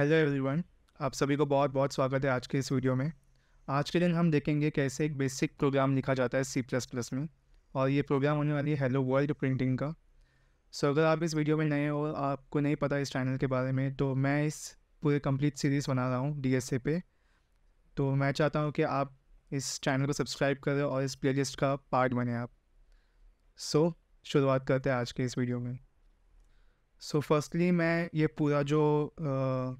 Hello everyone आप सभी को बहुत बहुत स्वागत है आज के इस वीडियो में आज के दिन हम देखेंगे कैसे एक बेसिक प्रोग्राम लिखा जाता है सी प्लस प्लस में और ये प्रोग्राम होने वाली है हेलो वर्ल्ड प्रिंटिंग का सो अगर आप इस वीडियो में नए हो आपको नहीं पता इस चैनल के बारे में तो मैं इस पूरे कंप्लीट सीरीज़ बना रहा हूँ डी एस ए पे तो मैं चाहता हूँ कि आप इस चैनल को सब्सक्राइब करें और इस प्ले लिस्ट का पार्ट बने आप सो so, शुरुआत करते हैं आज के इस वीडियो में सो so, फर्स्टली मैं ये पूरा जो uh,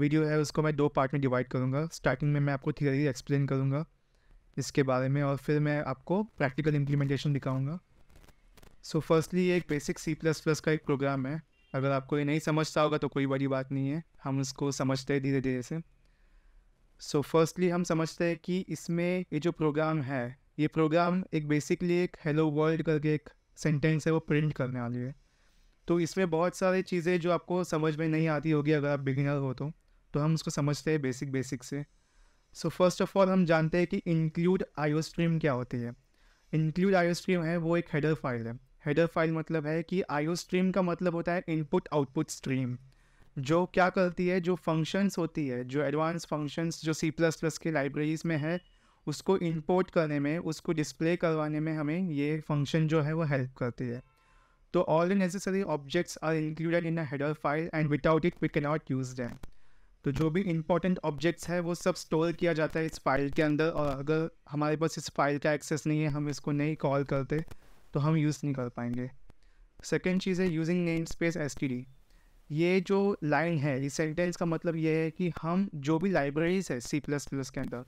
वीडियो है उसको मैं दो पार्ट में डिवाइड करूँगा स्टार्टिंग में मैं आपको थियोरी एक्सप्लेन करूँगा इसके बारे में और फिर मैं आपको प्रैक्टिकल इम्प्लीमेंटेशन दिखाऊँगा सो फर्स्टली ये एक बेसिक सी प्लस प्लस का एक प्रोग्राम है अगर आपको ये नहीं समझता होगा तो कोई बड़ी बात नहीं है हम उसको समझते हैं धीरे धीरे से सो फर्स्टली हम समझते हैं कि इसमें ये जो प्रोग्राम है ये प्रोग्राम एक बेसिकली एक हेलो वर्ल्ड करके एक सेंटेंस है वो प्रिंट करने वाली है तो इसमें बहुत सारी चीज़ें जो आपको समझ में नहीं आती होगी अगर आप बिगिनर हो तो तो हम उसको समझते हैं बेसिक बेसिक से सो फर्स्ट ऑफ ऑल हम जानते हैं कि इंक्लूड आईओ स्ट्रीम क्या होती है इंक्लूड आईओ स्ट्रीम है वो एक हेडर फाइल है हेडर फाइल मतलब है कि आईओ स्ट्रीम का मतलब होता है इनपुट आउटपुट स्ट्रीम जो क्या करती है जो फंक्शंस होती है जो एडवांस फंक्शंस जो सी प्लस प्लस के लाइब्रेरीज में है उसको इंपोर्ट करने में उसको डिस्प्ले करवाने में हमें ये फंक्शन जो है वो हेल्प करती है तो all the necessary objects are included in a header file and without it we can not use them तो जो भी इंपॉर्टेंट ऑब्जेक्ट्स है वो सब स्टोर किया जाता है इस फाइल के अंदर और अगर हमारे पास इस फाइल का एक्सेस नहीं है हम इसको नहीं कॉल करते तो हम यूज़ नहीं कर पाएंगे सेकेंड चीज़ है यूजिंग नेम स्पेस एस ये जो लाइन है ये सेंटेंस का मतलब ये है कि हम जो भी लाइब्रेरीज है सी प्लस प्लस के अंदर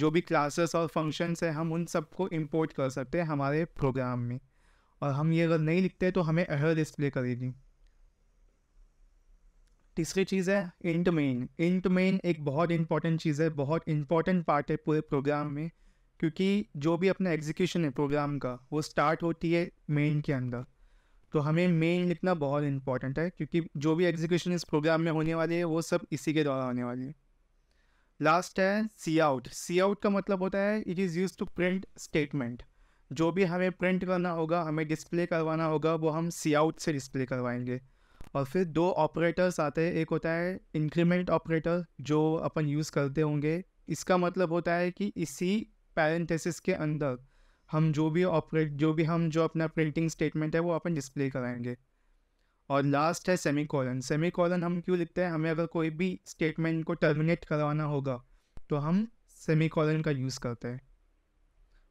जो भी क्लासेस और फंक्शंस है हम उन सबको इम्पोर्ट कर सकते हैं हमारे प्रोग्राम में और हम ये अगर नहीं लिखते तो हमें अहर डिस्प्ले करेगी तीसरी चीज़ है इंट मेन इंट मेन एक बहुत इंपॉर्टेंट चीज़ है बहुत इंपॉर्टेंट पार्ट है पूरे प्रोग्राम में क्योंकि जो भी अपना एग्जीक्यूशन है प्रोग्राम का वो स्टार्ट होती है मेन के अंदर तो हमें मेन लिखना बहुत इंपॉर्टेंट है क्योंकि जो भी एग्जीक्यूशन इस प्रोग्राम में होने वाली है वो सब इसी के द्वारा होने वाली है लास्ट है सी आउट सी आउट का मतलब होता है it is use to print statement जो भी हमें प्रिंट करना होगा हमें डिस्प्ले करवाना होगा वो हम सी आउट से डिस्प्ले करवाएंगे और फिर दो ऑपरेटर्स आते हैं एक होता है इंक्रीमेंट ऑपरेटर जो अपन यूज़ करते होंगे इसका मतलब होता है कि इसी पैरेंटेसिस के अंदर हम जो भी ऑपरेट जो भी हम जो अपना प्रिंटिंग स्टेटमेंट है वो अपन डिस्प्ले कराएंगे और लास्ट है सेमी कॉलन सेमी कॉलन हम क्यों लिखते हैं हमें अगर कोई भी स्टेटमेंट को टर्मिनेट करवाना होगा तो हम सेमी कॉलन का यूज़ करते हैं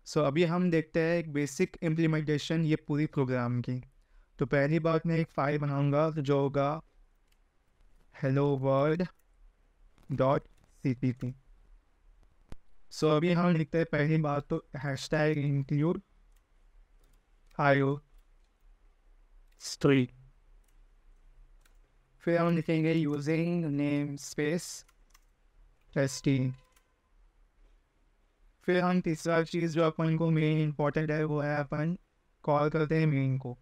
सो so, अभी हम देखते हैं एक बेसिक इम्प्लीमेंटेशन ये पूरी प्रोग्राम की तो पहली बात मैं एक फाइल बनाऊंगा जो होगा hello world dot C P P so अभी हम लिखते हैं पहली बात तो hash tag include iostream फिर हम लिखेंगे यूजिंग नेम स्पेस टेस्टिंग फिर हम तीसरा चीज़ जो अपन को मेन इम्पॉर्टेंट है वो है अपन कॉल करते हैं मेन को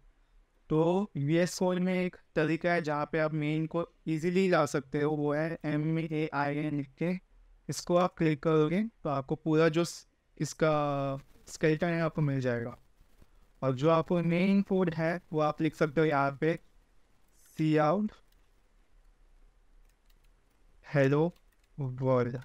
तो यूएस कोड में एक तरीका है जहाँ पे आप मेन को इजीली ला सकते हो वो है एम ए आई एन लिख के इसको आप क्लिक करोगे तो आपको पूरा जो इसका स्केल्टन है आपको मिल जाएगा और जो आपको मेन कोड है वो आप लिख सकते हो यहाँ पे सी आउट हेलो वर्ल्ड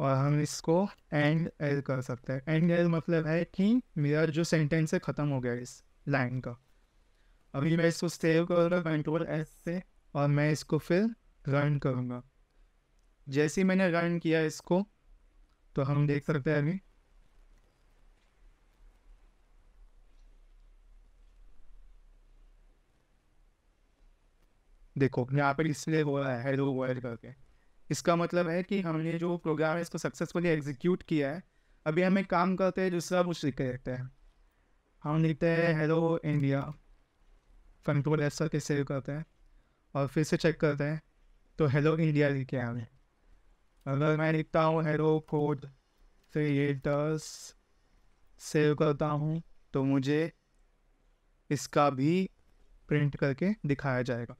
और हम इसको एंड एल कर सकते हैं एंड एल मतलब है कि मेरा जो सेंटेंस है ख़त्म हो गया इस लाइन का अभी मैं इसको सेव करूँगा कंट्रोल एस से और मैं इसको फिर रन करूँगा जैसे ही मैंने रन किया इसको तो हम देख सकते हैं अभी देखो यहाँ पर इसलिए हो रहा है हेलो वर्ल्ड करके इसका मतलब है कि हमने जो प्रोग्राम है इसको सक्सेसफुली एग्जीक्यूट किया है अभी हमें काम करते हैं दूसरा कुछ लिख के देखते हैं हम लिखते हैं हम्म। हेलो इंडिया कंट्रोल एस करके सेव करते हैं और फिर से चेक करते हैं तो हेलो इंडिया लिख के हमें अगर मैं लिखता हूँ हेलो कोड क्रिएटर्स सेव करता हूँ तो मुझे इसका भी प्रिंट करके दिखाया जाएगा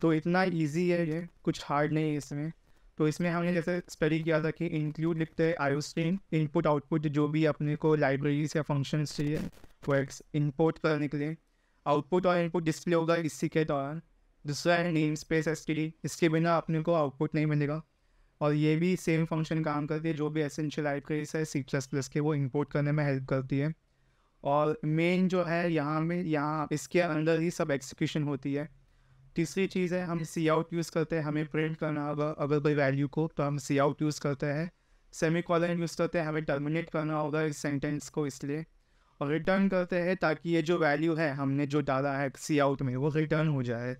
तो इतना इजी है ये कुछ हार्ड नहीं है इसमें तो इसमें हमने जैसे स्टडी किया था कि इंक्लूड लिखते हैं आयोस्टीन इनपुट आउटपुट जो भी अपने को लाइब्रेरीज या फंक्शंस चाहिए वर्ड्स इनपुट करने के लिए आउटपुट और इनपुट डिस्प्ले होगा इसी के दौरान दूसरा है नेम स्पेस एस इसके बिना अपने को आउटपुट नहीं मिलेगा और ये भी सेम फंक्शन काम करती है जो भी एसेंशियल लाइब्रेरीज है सी प्लस प्लस के वो इंपोर्ट करने में हेल्प करती है और मेन जो है यहाँ में यहाँ इसके अंदर ही सब एक्सिक्यूशन होती है तीसरी चीज़ है हम सी आउट यूज़ करते हैं हमें प्रिंट करना होगा अगर कोई वैल्यू को तो हम सी आउट यूज़ करते हैं सेमी कॉलर यूज़ करते हैं हमें टर्मिनेट करना होगा इस सेंटेंस को इसलिए और रिटर्न करते हैं ताकि ये जो वैल्यू है हमने जो डाला है सी आउट में वो रिटर्न हो जाए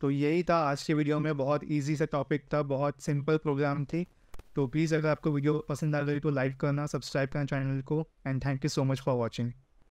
तो यही था आज के वीडियो में बहुत इजी सा टॉपिक था बहुत सिंपल प्रोग्राम थी तो प्लीज़ अगर आपको वीडियो पसंद आ गई तो लाइक करना सब्सक्राइब करना चैनल को and thank you so much for watching